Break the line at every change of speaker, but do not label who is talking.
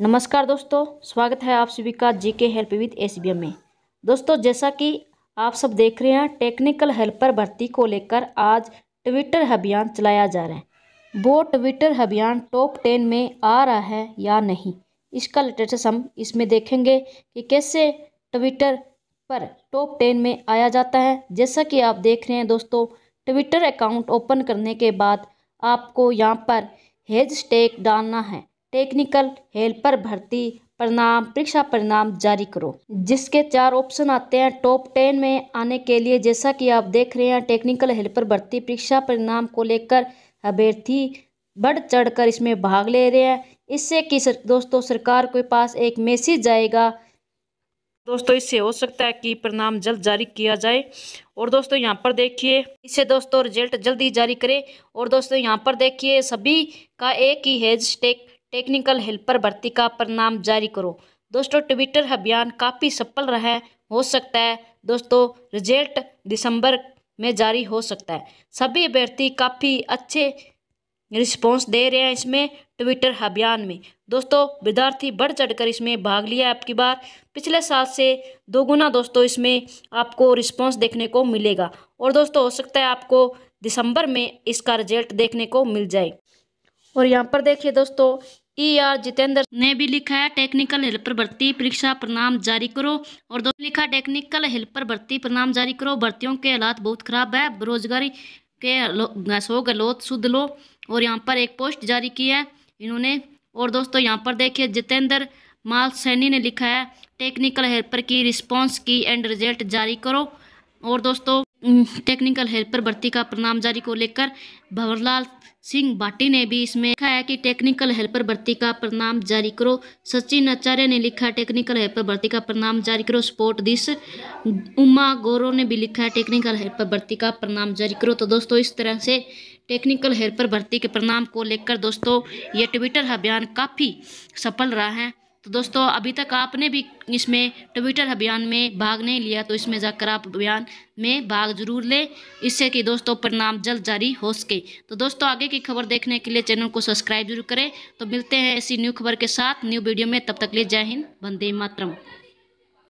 नमस्कार दोस्तों स्वागत है आप सभी का जी के हेल्प विद एस में दोस्तों जैसा कि आप सब देख रहे हैं टेक्निकल हेल्पर भर्ती को लेकर आज ट्विटर अभियान चलाया जा रहा है वो ट्विटर अभियान टॉप टेन में आ रहा है या नहीं इसका लेटेस्ट हम इसमें देखेंगे कि कैसे ट्विटर पर टॉप टेन में आया जाता है जैसा कि आप देख रहे हैं दोस्तों ट्विटर अकाउंट ओपन करने के बाद आपको यहाँ पर स्टेक डालना है टेक्निकल हेल्पर भर्ती परिणाम परीक्षा परिणाम जारी करो जिसके चार ऑप्शन आते हैं टॉप टेन में आने के लिए जैसा कि आप देख रहे हैं टेक्निकल हेल्पर भर्ती परीक्षा परिणाम को लेकर अभ्यर्थी बढ़ चढ़कर इसमें भाग ले रहे हैं इससे कि सर, दोस्तों सरकार के पास एक मैसेज जाएगा दोस्तों इससे हो सकता है कि परिणाम जल्द जारी किया जाए और दोस्तों यहाँ पर देखिए इससे दोस्तों रिजल्ट जल्दी जारी करें और दोस्तों यहाँ पर देखिए सभी का एक ही हैशटैग टेक्निकल हेल्पर भर्ती का परिणाम जारी करो दोस्तों ट्विटर अभियान काफ़ी सफल रहा हो सकता है दोस्तों रिजल्ट दिसंबर में जारी हो सकता है सभी अभ्यर्थी काफ़ी अच्छे रिस्पॉन्स दे रहे हैं इसमें ट्विटर अभियान में दोस्तों विद्यार्थी बढ़ चढ़कर इसमें भाग लिया है आपकी बार पिछले साल से दोगुना दोस्तों इसमें आपको रिस्पॉन्स देखने को मिलेगा और दोस्तों हो सकता है आपको दिसंबर में इसका रिजल्ट देखने को मिल जाए और यहाँ पर देखिए दोस्तों ई आर जितेंद्र ने भी लिखा है टेक्निकल हेल्पर भर्ती परीक्षा परिणाम जारी करो और दो लिखा टेक्निकल हेल्पर भर्ती परिणाम जारी करो भर्तियों के हालात बहुत खराब है बेरोजगारी के सो गलोत सुध लो और यहाँ पर एक पोस्ट जारी की है इन्होंने और दोस्तों यहाँ पर देखिए जितेंद्र माल सैनी ने लिखा है टेक्निकल हेल्पर की रिस्पॉन्स की एंड रिजल्ट जारी करो और दोस्तों टेक्निकल हेल्पर भर्ती का परिणाम जारी को लेकर भंवरलाल सिंह भाटी ने भी इसमें लिखा है कि टेक्निकल हेल्पर भर्ती का परिणाम जारी करो सचिन आचार्य ने लिखा है टेक्निकल हेल्पर भर्ती का परिणाम जारी करो स्पोर्ट दिस उमा गौरव ने भी लिखा है टेक्निकल हेल्पर भर्ती का परिणाम जारी करो तो दोस्तों इस तरह से टेक्निकल हेल्पर भर्ती के परिणाम को लेकर दोस्तों ये ट्विटर अभियान काफ़ी सफल रहा है तो दोस्तों अभी तक आपने भी इसमें ट्विटर अभियान में भाग नहीं लिया तो इसमें जाकर आप अभियान में भाग जरूर लें इससे कि दोस्तों परिणाम जल्द जारी हो सके तो दोस्तों आगे की खबर देखने के लिए चैनल को सब्सक्राइब जरूर करें तो मिलते हैं ऐसी न्यू खबर के साथ न्यू वीडियो में तब तक ले जय हिंद वंदे मातरम